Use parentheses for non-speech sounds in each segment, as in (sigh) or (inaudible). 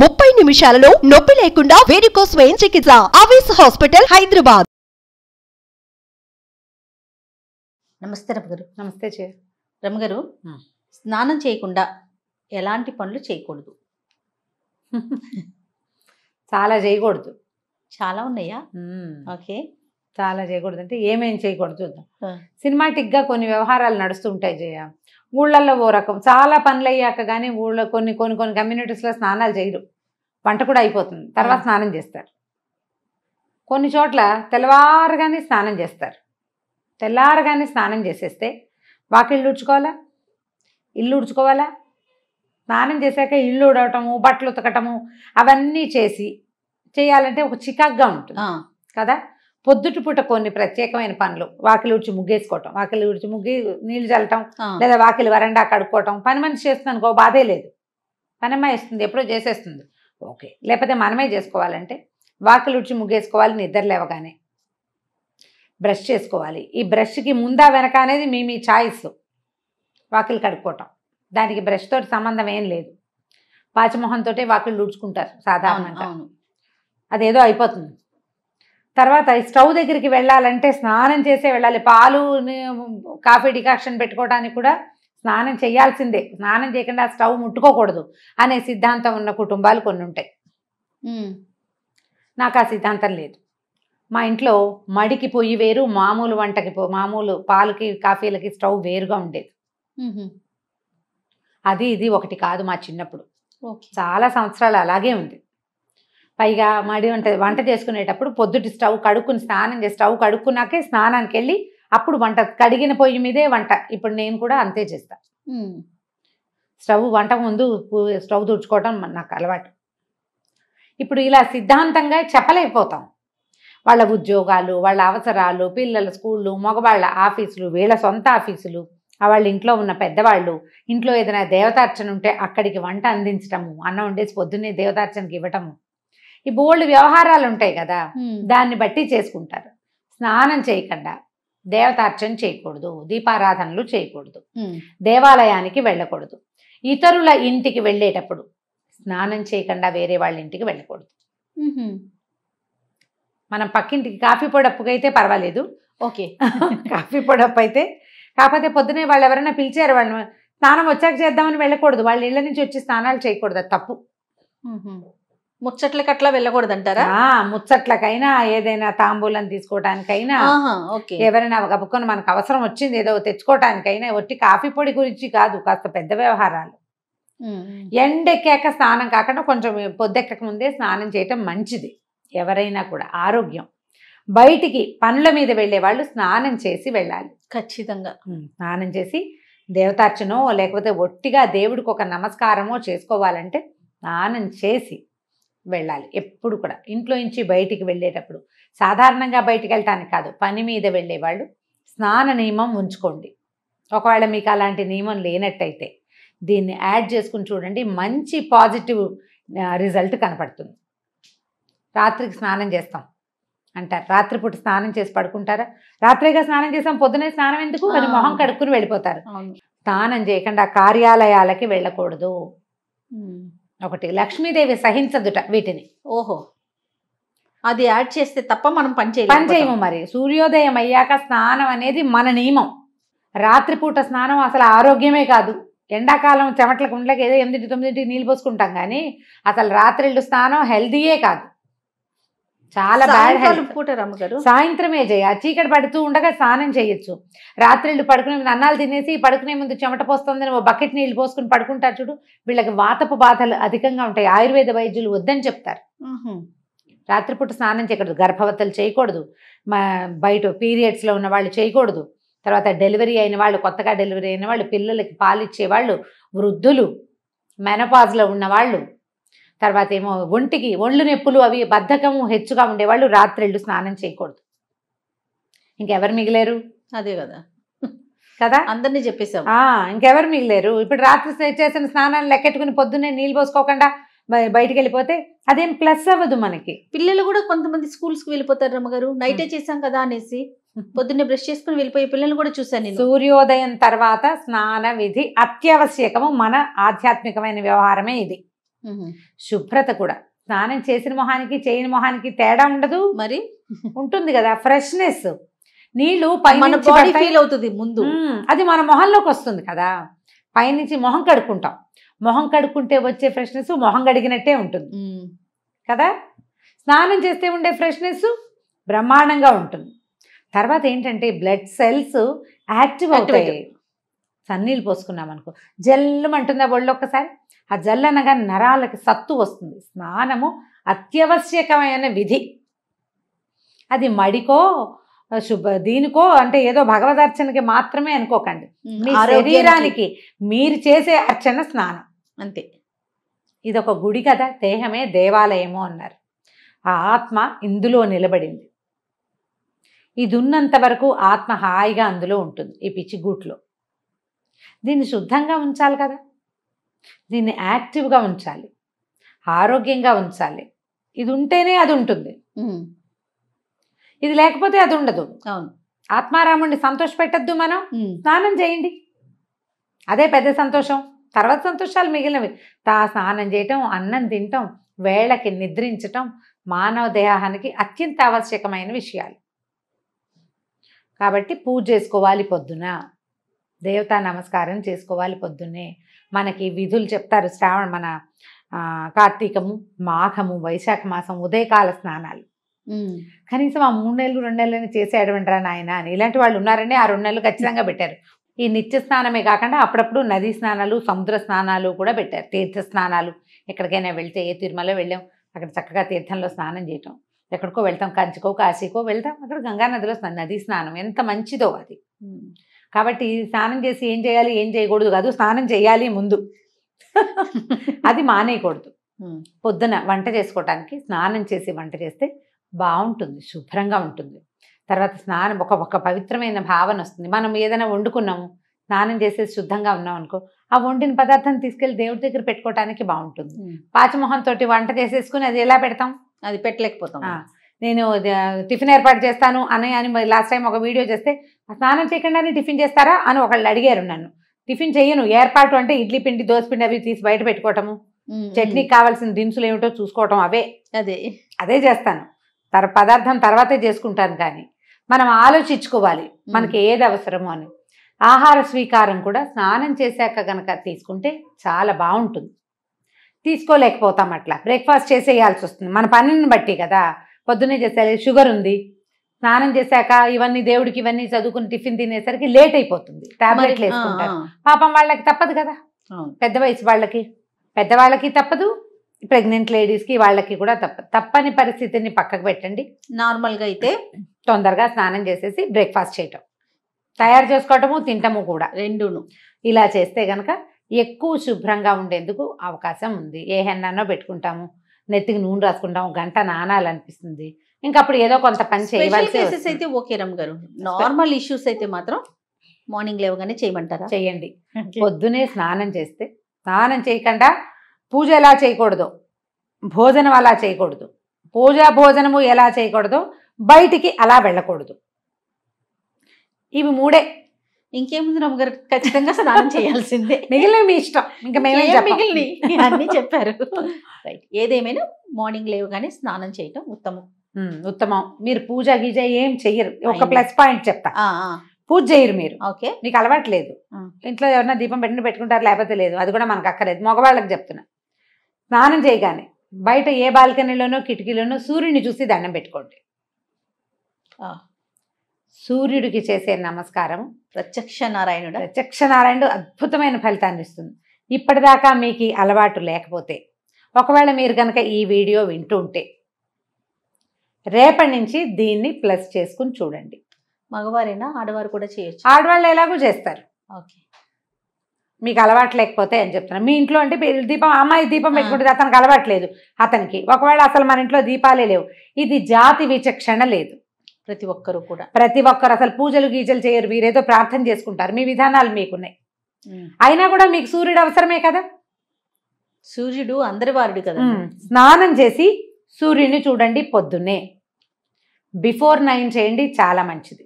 ముప్పై నిమిషాలలో నొప్పి లేకుండా వేడికోస్ స్వయం చికిత్స ఆవేశ హాస్పిటల్ హైదరాబాద్ నమస్తే రమగారు నమస్తే చే రమగారు స్నానం చేయకుండా ఎలాంటి పనులు చేయకూడదు చాలా చేయకూడదు చాలా ఉన్నాయా ఓకే చాలా చేయకూడదు అంటే ఏమేమి చేయకూడదు చూద్దాం సినిమాటిక్గా కొన్ని వ్యవహారాలు నడుస్తుంటాయి జయ ఊళ్ళల్లో ఓ రకం చాలా పనులు అయ్యాక కానీ ఊళ్ళో కొన్ని కొన్ని కొన్ని కమ్యూనిటీస్లో స్నానాలు చేయరు వంట కూడా అయిపోతుంది తర్వాత స్నానం చేస్తారు కొన్ని చోట్ల తెల్లవారుగానే స్నానం చేస్తారు తెల్లారుగానే స్నానం చేసేస్తే వాకిళ్ళు ఉడ్చుకోవాలా ఇల్లు ఉడ్చుకోవాలా స్నానం చేశాక ఇల్లు ఉడవటము బట్టలు ఉతకటము అవన్నీ చేసి చేయాలంటే ఒక చికాక్గా ఉంటుంది కదా పొద్దుటిపూట కొన్ని ప్రత్యేకమైన పనులు వాకిలి ఉడిచి ముగ్గేసుకోవటం వాకిలి ఉడిచి ముగ్గి నీళ్లు చల్లటం లేదా వాకిలి వరండా కడుక్కోవటం పని మనిషి చేస్తుంది అనుకో బాధే లేదు పనమ్మ వేస్తుంది ఎప్పుడో చేసేస్తుంది ఓకే లేకపోతే మనమే చేసుకోవాలంటే వాకిలి ఉడిచి ముగ్గేసుకోవాలి నిద్ర లేవగానే బ్రష్ చేసుకోవాలి ఈ బ్రష్కి ముందా వెనక అనేది మీ మీ ఛాయిస్ వాకిలి కడుక్కోవటం దానికి బ్రష్ తోటి సంబంధం ఏం లేదు పాచిమొహంతో వాకిలు ఊడ్చుకుంటారు సాధారణంగా అదేదో అయిపోతుంది తర్వాత స్టవ్ దగ్గరికి వెళ్ళాలంటే స్నానం చేసే వెళ్ళాలి పాలు కాఫీ డికాక్షన్ పెట్టుకోవడానికి కూడా స్నానం చేయాల్సిందే స్నానం చేయకుండా స్టవ్ ముట్టుకోకూడదు అనే సిద్ధాంతం ఉన్న కుటుంబాలు కొన్ని ఉంటాయి నాకు ఆ సిద్ధాంతం లేదు మా ఇంట్లో మడికి పొయ్యి వేరు మామూలు వంటకి మామూలు పాలకి కాఫీలకి స్టవ్ వేరుగా ఉండేది అది ఇది ఒకటి కాదు మా చిన్నప్పుడు చాలా సంవత్సరాలు అలాగే ఉంది పైగా మడి ఉంటుంది వంట చేసుకునేటప్పుడు పొద్దుటి స్టవ్ కడుక్కుని స్నానం చేసి స్టవ్ కడుక్కున్నాకే స్నానానికి వెళ్ళి అప్పుడు వంట కడిగిన పొయ్యి మీదే వంట ఇప్పుడు నేను కూడా అంతే చేస్తా స్టవ్ వంట ముందు స్టవ్ దుడుచుకోవటం నాకు అలవాటు ఇప్పుడు ఇలా సిద్ధాంతంగా చెప్పలేకపోతాం వాళ్ళ ఉద్యోగాలు వాళ్ళ అవసరాలు పిల్లల స్కూళ్ళు మగవాళ్ళ ఆఫీసులు వీళ్ళ సొంత ఆఫీసులు వాళ్ళ ఇంట్లో ఉన్న పెద్దవాళ్ళు ఇంట్లో ఏదైనా దేవతార్చన ఉంటే అక్కడికి వంట అందించటము అన్నం వండేసి పొద్దున్నే దేవతార్చనకి ఇవ్వటము ఈ బోల్డ్ వ్యవహారాలు ఉంటాయి కదా దాన్ని బట్టి చేసుకుంటారు స్నానం చేయకుండా దేవతార్చన చేయకూడదు దీపారాధనలు చేయకూడదు దేవాలయానికి వెళ్ళకూడదు ఇతరుల ఇంటికి వెళ్ళేటప్పుడు స్నానం చేయకుండా వేరే వాళ్ళ ఇంటికి వెళ్ళకూడదు మనం పక్కింటికి కాఫీ పొడప్పుకి అయితే పర్వాలేదు ఓకే (laughs) కాఫీ పొడప్పు అయితే కాకపోతే పొద్దునే వాళ్ళు ఎవరైనా పిలిచారు వాళ్ళు స్నానం వచ్చాక చేద్దామని వెళ్ళకూడదు వాళ్ళ ఇళ్ళ నుంచి వచ్చి స్నానాలు చేయకూడదు తప్పు ముచ్చట్లకి అట్లా వెళ్ళకూడదు అంటారా ముచ్చట్లకైనా ఏదైనా తాంబూలం తీసుకోవటానికైనా ఎవరైనా గబుకొని మనకు అవసరం వచ్చింది ఏదో తెచ్చుకోవటానికైనా ఒట్టి కాఫీ పొడి గురించి కాదు కాస్త పెద్ద వ్యవహారాలు ఎండెక్కాక స్నానం కాకుండా కొంచెం పొద్దెక్కక ముందే స్నానం చేయటం మంచిది ఎవరైనా కూడా ఆరోగ్యం బయటికి పనుల మీద వెళ్ళే వాళ్ళు స్నానం చేసి వెళ్ళాలి ఖచ్చితంగా స్నానం చేసి దేవతార్చనో లేకపోతే ఒట్టిగా దేవుడికి ఒక నమస్కారమో చేసుకోవాలంటే స్నానం చేసి వెళ్ళాలి ఎప్పుడు కూడా ఇంట్లో నుంచి బయటికి వెళ్ళేటప్పుడు సాధారణంగా బయటికి వెళ్ళటానికి కాదు పని మీద వెళ్ళేవాళ్ళు స్నాన నియమం ఉంచుకోండి ఒకవేళ మీకు అలాంటి నియమం లేనట్టయితే దీన్ని యాడ్ చేసుకుని చూడండి మంచి పాజిటివ్ రిజల్ట్ కనపడుతుంది రాత్రికి స్నానం చేస్తాం అంటారు రాత్రిపూట స్నానం చేసి పడుకుంటారా రాత్రిగా స్నానం చేస్తాం పొద్దునే స్నానం ఎందుకు అది మొహం కడుక్కుని వెళ్ళిపోతారు స్నానం చేయకుండా కార్యాలయాలకి వెళ్ళకూడదు ఒకటి లక్ష్మీదేవి సహించదుట వీటిని ఓహో అది యాడ్ చేస్తే తప్ప మనం పనిచేయ పనిచేయము మరి సూర్యోదయం అయ్యాక స్నానం అనేది మన నియమం రాత్రిపూట స్నానం అసలు ఆరోగ్యమే కాదు ఎండాకాలం చెమట్ల గుండ్లకి ఏదో ఎనిమిది తొమ్మిది నీళ్ళు పోసుకుంటాం కానీ అసలు రాత్రిళ్ళు స్నానం హెల్దీయే కాదు చాలా బాగా సాయంత్రమే చేయ చీకటి పడుతూ ఉండగా స్నానం చేయొచ్చు రాత్రిళ్ళు పడుకునే ముందు అన్నాలు తినేసి పడుకునే ముందు చెమట పోస్తుందని ఓ బకెట్ నీళ్ళు పోసుకుని పడుకుంటారు చూడు వీళ్ళకి వాతపు బాధలు అధికంగా ఉంటాయి ఆయుర్వేద వైద్యులు వద్దని చెప్తారు రాత్రిపూట స్నానం చేయకూడదు గర్భవతలు చేయకూడదు మా బయట పీరియడ్స్లో ఉన్న వాళ్ళు చేయకూడదు తర్వాత డెలివరీ అయిన వాళ్ళు కొత్తగా డెలివరీ అయిన వాళ్ళు పిల్లలకి పాలిచ్చే వాళ్ళు వృద్ధులు మెనపాజ్లో ఉన్నవాళ్ళు తర్వాత ఏమో ఒంటికి ఒళ్ళు నొప్పులు అవి బద్ధకము హెచ్చుగా ఉండేవాళ్ళు రాత్రిళ్ళు స్నానం చేయకూడదు ఇంకెవరు మిగిలేరు అదే కదా కదా అందరినీ చెప్పేసాం ఇంకెవరు మిగిలేరు ఇప్పుడు రాత్రి చేసిన స్నానాన్ని లెక్కెట్టుకుని పొద్దున్నే నీళ్ళు పోసుకోకుండా బయటికి వెళ్ళిపోతే అదేం ప్లస్ అవ్వదు మనకి పిల్లలు కూడా కొంతమంది స్కూల్స్కి వెళ్ళిపోతారు రమ్మగారు నైటే చేసాం కదా అనేసి పొద్దున్నే బ్రష్ చేసుకుని వెళ్ళిపోయే పిల్లలు కూడా చూసాను సూర్యోదయం తర్వాత స్నాన విధి అత్యవశ్యకము మన ఆధ్యాత్మికమైన వ్యవహారమే ఇది శుభ్రత కూడా స్నానం చేసిన మొహానికి చేయని మొహానికి తేడా ఉండదు మరి ఉంటుంది కదా ఫ్రెష్నెస్ నీళ్లు పైన ఫీల్ అవుతుంది ముందు అది మన మొహంలోకి వస్తుంది కదా పైనుంచి మొహం కడుక్కుంటాం మొహం కడుక్కుంటే వచ్చే ఫ్రెష్నెస్ మొహం కడిగినట్టే ఉంటుంది కదా స్నానం చేస్తే ఉండే ఫ్రెష్నెస్ బ్రహ్మాండంగా ఉంటుంది తర్వాత ఏంటంటే బ్లడ్ సెల్స్ యాక్టివ్ అవుతాయి సన్నీళ్ళు పోసుకున్నాం అనుకో జల్లుమంటుందా ఒళ్ళు ఒక్కసారి ఆ జల్లనగా నరాలకి సత్తు వస్తుంది స్నానము అత్యవశ్యకమైన విధి అది మడికో శుభ దీనికో అంటే ఏదో భగవద్ అర్చనకి మాత్రమే అనుకోకండి మీ శరీరానికి మీరు చేసే అర్చన స్నానం అంతే ఇది ఒక గుడి కదా దేహమే దేవాలయము అన్నారు ఆ ఆత్మ ఇందులో నిలబడింది ఇది ఉన్నంత వరకు ఆత్మ హాయిగా అందులో ఉంటుంది ఈ పిచ్చి గూట్లో దీన్ని శుద్ధంగా ఉంచాలి కదా దీన్ని యాక్టివ్గా ఉంచాలి ఆరోగ్యంగా ఉంచాలి ఇది ఉంటేనే అది ఉంటుంది ఇది లేకపోతే అది ఉండదు అవును ఆత్మారాముడిని సంతోష పెట్టద్దు మనం స్నానం చేయండి అదే పెద్ద సంతోషం తర్వాత సంతోషాలు మిగిలినవి తా స్నానం చేయటం అన్నం తినటం వేళకి నిద్రించటం మానవ దేహానికి అత్యంత ఆవశ్యకమైన విషయాలు కాబట్టి పూజ చేసుకోవాలి పొద్దున దేవతా నమస్కారం చేసుకోవాలి పొద్దున్నే మనకి విధులు చెప్తారు శ్రావణ మన కార్తీకము మాఘము వైశాఖ మాసం ఉదయకాల స్నానాలు కనీసం ఆ మూడు నెలలు రెండు నెలలని చేసేయడమంటారా నాయన అని ఇలాంటి వాళ్ళు ఉన్నారని ఆ రెండు నెలలు ఖచ్చితంగా పెట్టారు ఈ నిత్య స్నానమే కాకుండా అప్పుడప్పుడు నదీ స్నానాలు సముద్ర స్నానాలు కూడా పెట్టారు తీర్థ స్నానాలు ఎక్కడికైనా వెళ్తే ఏ తిరుమలలో వెళ్ళాం అక్కడ చక్కగా తీర్థంలో స్నానం చేయటం ఎక్కడికో వెళ్తాం కంచికో కాశీకో వెళ్తాం అక్కడ గంగానదిలో నదీ స్నానం ఎంత మంచిదో అది కాబట్టి స్నానం చేసి ఏం చేయాలి ఏం చేయకూడదు కాదు స్నానం చేయాలి ముందు అది మానేయకూడదు పొద్దున వంట చేసుకోవటానికి స్నానం చేసి వంట చేస్తే బాగుంటుంది శుభ్రంగా ఉంటుంది తర్వాత స్నానం ఒక ఒక పవిత్రమైన భావన వస్తుంది మనం ఏదైనా వండుకున్నాము స్నానం చేసేసి శుద్ధంగా ఉన్నాం అనుకో ఆ వండిన పదార్థాన్ని తీసుకెళ్లి దేవుడి దగ్గర పెట్టుకోవటానికి బాగుంటుంది తోటి వంట చేసేసుకుని అది ఎలా పెడతాం అది పెట్టలేకపోతాం నేను టిఫిన్ ఏర్పాటు చేస్తాను అని అని లాస్ట్ టైం ఒక వీడియో చేస్తే స్నానం చేయకుండానే టిఫిన్ చేస్తారా అని ఒకళ్ళు అడిగారు నన్ను టిఫిన్ చేయను ఏర్పాటు అంటే ఇడ్లీ పిండి దోశ పిండి అవి తీసి బయట పెట్టుకోవటము చట్నీకి కావాల్సిన దినుసులు ఏమిటో చూసుకోవటం అవే అదే అదే చేస్తాను తర పదార్థం తర్వాతే చేసుకుంటాను కానీ మనం ఆలోచించుకోవాలి మనకి ఏది అవసరమో అని ఆహార స్వీకారం కూడా స్నానం చేశాక గనక తీసుకుంటే చాలా బాగుంటుంది తీసుకోలేకపోతాం అట్లా బ్రేక్ఫాస్ట్ చేసేయాల్సి వస్తుంది మన పనిని బట్టి కదా పొద్దున్నే చేసేయాలి షుగర్ ఉంది స్నానం చేశాక ఇవన్నీ దేవుడికి ఇవన్నీ చదువుకుని టిఫిన్ తినేసరికి లేట్ అయిపోతుంది టాబ్లెట్లు వేసుకుంటారు పాపం వాళ్ళకి తప్పదు కదా పెద్ద వయసు వాళ్ళకి పెద్దవాళ్ళకి తప్పదు ప్రెగ్నెంట్ లేడీస్కి వాళ్ళకి కూడా తప్ప తప్పని పరిస్థితిని పక్కకు పెట్టండి నార్మల్గా అయితే తొందరగా స్నానం చేసేసి బ్రేక్ఫాస్ట్ చేయటం తయారు చేసుకోవటము తింటము కూడా రెండును ఇలా చేస్తే గనక ఎక్కువ శుభ్రంగా ఉండేందుకు అవకాశం ఉంది ఏ హెన్నానో పెట్టుకుంటాము నెత్తికి నూనె రాసుకుంటాం గంట నానాలనిపిస్తుంది ఇంకా అప్పుడు ఏదో కొంత పని చేయవలసి అయితే ఓకే రమ్ గారు నార్మల్ ఇష్యూస్ అయితే మాత్రం మార్నింగ్ లేవగానే చేయమంటారా చేయండి పొద్దునే స్నానం చేస్తే స్నానం చేయకుండా పూజ ఎలా చేయకూడదు భోజనం అలా చేయకూడదు పూజ భోజనము ఎలా చేయకూడదు బయటికి అలా వెళ్ళకూడదు ఇవి మూడే ఇంకేముంది రమ్మ ఖచ్చితంగా స్నానం చేయాల్సిందే (laughs) మిగిలిన మీ ఇష్టం ఇంకా మేము మిగిలిన (laughs) అన్నీ చెప్పారు రైట్ ఏదేమైనా మార్నింగ్ లేవు కానీ స్నానం చేయటం ఉత్తమం ఉత్తమం మీరు పూజ గీజ ఏం చెయ్యరు ఒక ప్లస్ పాయింట్ చెప్తా పూజ చేయరు మీరు ఓకే మీకు అలవాటు లేదు ఇంట్లో ఎవరన్నా దీపం పెట్టిన పెట్టుకుంటారు లేకపోతే లేదు అది కూడా మనకు అక్కర్లేదు మగవాళ్ళకి చెప్తున్నా స్నానం చేయగానే బయట ఏ బాల్కనీలోనో కిటికీలోనో సూర్యుడిని చూసి దండం పెట్టుకోండి సూర్యుడికి చేసే నమస్కారం ప్రత్యక్ష నారాయణుడు ప్రత్యక్ష నారాయణుడు అద్భుతమైన ఫలితాన్ని ఇస్తుంది ఇప్పటిదాకా మీకు అలవాటు లేకపోతే ఒకవేళ మీరు కనుక ఈ వీడియో వింటూ ఉంటే రేపటి నుంచి దీన్ని ప్లస్ చేసుకుని చూడండి మగవారైనా ఆడవారు కూడా చేయొచ్చు ఆడవాళ్ళు ఎలాగో చేస్తారు ఓకే మీకు అలవాటు లేకపోతే అని చెప్తున్నాను మీ ఇంట్లో అంటే దీపం అమ్మాయి దీపం పెట్టుకుంటుంది అతనికి అలవాటు లేదు అతనికి ఒకవేళ అసలు మన ఇంట్లో దీపాలే లేవు ఇది జాతి విచక్షణ లేదు ప్రతి ఒక్కరు కూడా ప్రతి ఒక్కరు అసలు పూజలు గీజలు చేయరు మీరేదో ప్రార్థన చేసుకుంటారు మీ విధానాలు మీకున్నాయి అయినా కూడా మీకు సూర్యుడు అవసరమే కదా సూర్యుడు అందరి వారుడు కదా స్నానం చేసి సూర్యుడిని చూడండి పొద్దున్నే బిఫోర్ నైన్ చేయండి చాలా మంచిది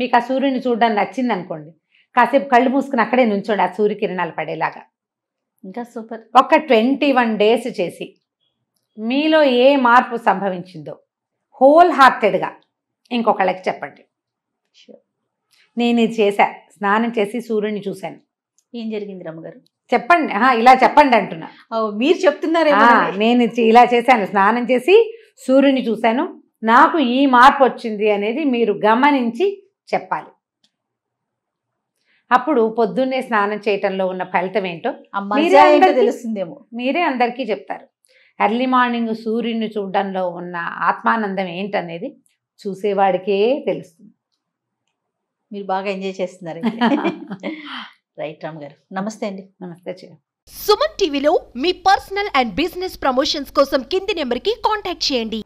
మీకు ఆ సూర్యుని చూడడం నచ్చింది అనుకోండి కాసేపు కళ్ళు మూసుకుని అక్కడే నుంచోండి ఆ సూర్యకిరణాలు పడేలాగా ఇంకా సూపర్ ఒక ట్వంటీ వన్ డేస్ చేసి మీలో ఏ మార్పు సంభవించిందో హోల్ హార్టెడ్గా ఇంకొకళ్ళకి చెప్పండి నేను ఇది చేశా స్నానం చేసి సూర్యుడిని చూశాను ఏం జరిగింది రమ్మగారు చెప్పండి ఇలా చెప్పండి అంటున్నా మీరు చెప్తున్నారు నేను ఇలా చేశాను స్నానం చేసి సూర్యుని చూశాను నాకు ఈ మార్పు వచ్చింది అనేది మీరు గమనించి చెప్పాలి అప్పుడు పొద్దున్నే స్నానం చేయటంలో ఉన్న ఫలితం ఏంటో తెలుస్తుందేమో మీరే అందరికీ చెప్తారు ఎర్లీ మార్నింగ్ సూర్యుడిని చూడడంలో ఉన్న ఆత్మానందం ఏంటనేది చూసేవాడికే తెలుస్తుంది మీరు బాగా ఎంజాయ్ చేస్తున్నారు (laughs) రైట్ రామ్ గారు నమస్తే అండి నమస్తే చే సుమన్ టీవీలో మీ పర్సనల్ అండ్ బిజినెస్ ప్రమోషన్స్ కోసం కింది నెంబర్కి కాంటాక్ట్ చేయండి